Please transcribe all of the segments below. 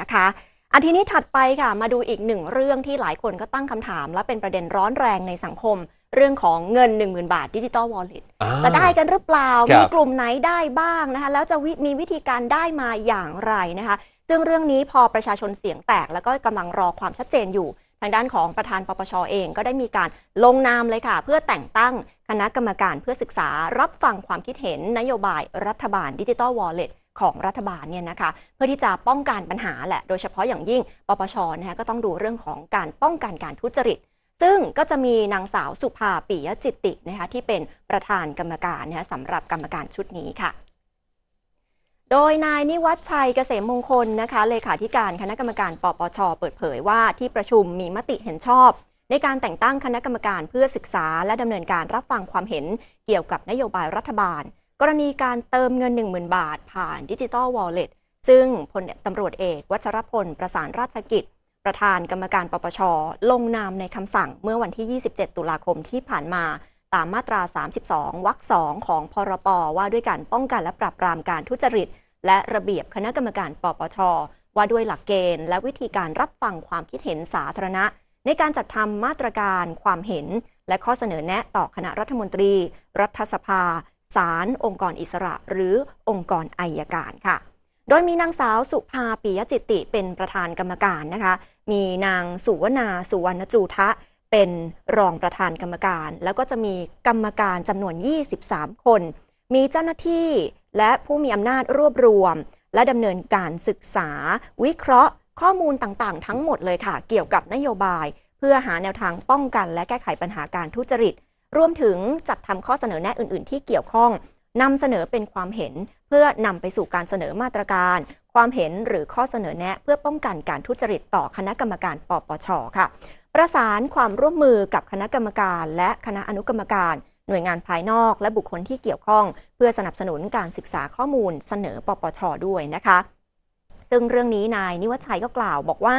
นะคะอนทีนี้ถัดไปค่ะมาดูอีกหนึ่งเรื่องที่หลายคนก็ตั้งคำถามและเป็นประเด็นร้อนแรงในสังคมเรื่องของเงิน 1 0,000 บาทดิจิตอลวอลเล็ตจะได้กันหรือเปล่า มีกลุ่มไหนได้บ้างนะคะ แล้วจะมีวิธีการได้มาอย่างไรนะคะ ซึ่งเรื่องนี้พอประชาชนเสียงแตกแล้วก็กำลังรอความชัดเจนอยู่ ทางด้านของประธานปปชอเองก็ได้มีการลงนามเลยค่ะเพื่อแต่งตั้งคณะกรรมการเพื่อศึกษารับฟังความคิดเห็นนโยบายรัฐบาลดิจิตอลวอลเล็ตของรัฐบาลเนี่ยนะคะเพื่อที่จะป้องกันปัญหาแหละโดยเฉพาะอย่างยิ่ง ปปชนะคะก็ต้องดูเรื่องของการป้องกันการทุจริต ซึ่งก็จะมีนางสาวสุภาปิยจิตตินะคะที่เป็นประธานกรรมการนะคะสำหรับกรรมการชุดนี้ค่ะ โดยนายนิวัฒชัยเกษมมงคลนะคะเลขาธิการคณะกรรมการปปช เปิดเผยว่าที่ประชุมมีมติเห็นชอบ ในการแต่งตั้งคณะกรรมการเพื่อศึกษาและดำเนินการรับฟังความเห็นเกี่ยวกับนโยบายรัฐบาลกรณีการเติมเงิน 10,000 บาท ผ่านดิจิตอลวอลเล็ตซึ่งพลตำรวจเอกวัชรพล ประสานราชกิจ ประธานกรรมการปปช ลงนามในคำสั่งเมื่อวันที่ 27 ตุลาคมที่ผ่านมา ตามมาตรา 32วรรค2ของพรป ว่าด้วยการป้องกันและปราบปรามการทุจริต และระเบียบคณะกรรมการปปช ว่าด้วยหลักเกณฑ์และวิธีการรับฟังความคิดเห็นสาธารณะ ในการจัดทำมาตรการ ความเห็น และข้อเสนอแนะต่อคณะรัฐมนตรี รัฐสภาศาลองค์กรอิสระหรือองค์กรอายการค่ะ โดยมีนางสาวสุภาปิยจิติเป็นประธานกรรมการนะคะ มีนางสุวนาสุวรรณจูทะ เป็นรองประธานกรรมการ แล้วก็จะมีกรรมการจำนวน 23 คน มีเจ้าหน้าที่และผู้มีอำนาจรวบรวม และดำเนินการศึกษา วิเคราะห์ ข้อมูลต่างๆ ทั้งหมดเลยค่ะ เกี่ยวกับนโยบาย เพื่อหาแนวทางป้องกันและแก้ไขปัญหาการทุจริตรวมถึงจัดทำข้อเสนอแนะอื่น ๆ ที่เกี่ยวข้องนำเสนอเป็นความเห็นเพื่อนำไปสู่การเสนอมาตรการ ความเห็นหรือข้อเสนอแนะ เพื่อป้องกันการทุจริตต่อคณะกรรมการปปช ค่ะ ประสานความร่วมมือกับคณะกรรมการ และคณะอนุกรรมการ หน่วยงานภายนอกและบุคคลที่เกี่ยวข้อง เพื่อสนับสนุนการศึกษาข้อมูล เสนอปปช ด้วยนะคะ ซึ่งเรื่องนี้นายนิวัชชัยก็กล่าวบอกว่า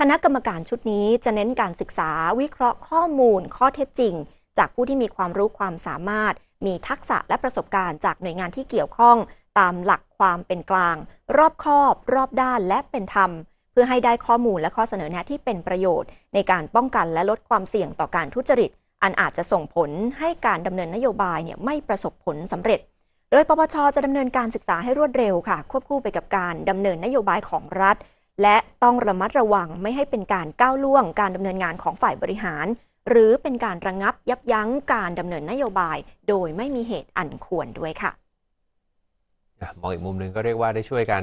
คณะกรรมการชุดนี้จะเน้นการศึกษาวิเคราะห์ข้อมูล ข้อเท็จจริงจากผู้ที่มีความรู้ความสามารถ มีทักษะและประสบการณ์จากหน่วยงานที่เกี่ยวข้อง ตามหลักความเป็นกลาง รอบคอบรอบด้านและเป็นธรรม เพื่อให้ได้ข้อมูลและข้อเสนอแนะที่เป็นประโยชน์ ในการป้องกันและลดความเสี่ยงต่อการทุจริต อันอาจจะส่งผลให้การดำเนินนโยบายเนี่ยไม่ประสบผลสำเร็จ โดยปปชจะดำเนินการศึกษาให้รวดเร็วค่ะ ควบคู่ไปกับการดำเนินนโยบายของรัฐ และต้องระมัดระวังไม่ให้เป็นการก้าวล่วงการดำเนินงานของฝ่ายบริหารหรือเป็นการระงงับยับยั้งการดำเนินนโยบายโดยไม่มีเหตุอันควรด้วยค่ะมองอีกมุมหนึ่งก็เรียกว่าได้ช่วยกัน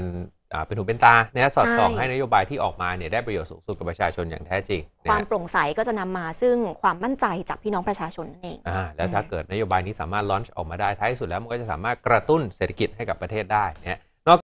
เป็นหูเป็นตาเนี่ยสอดส่องให้นโยบายที่ออกมาเนี่ยได้ประโยชน์สูงสุดกับประชาชนอย่างแท้จริงความโปร่งใสก็จะนำมาซึ่งความมั่นใจจากพี่น้องประชาชนนั่นเองอ่าแล้วถ้าเกิดนโยบายนี้สามารถลอนช์ออกมาได้ท้ายสุดแล้วมันก็จะสามารถกระตุ้นเศรษฐกิจให้กับประเทศได้เนี่ย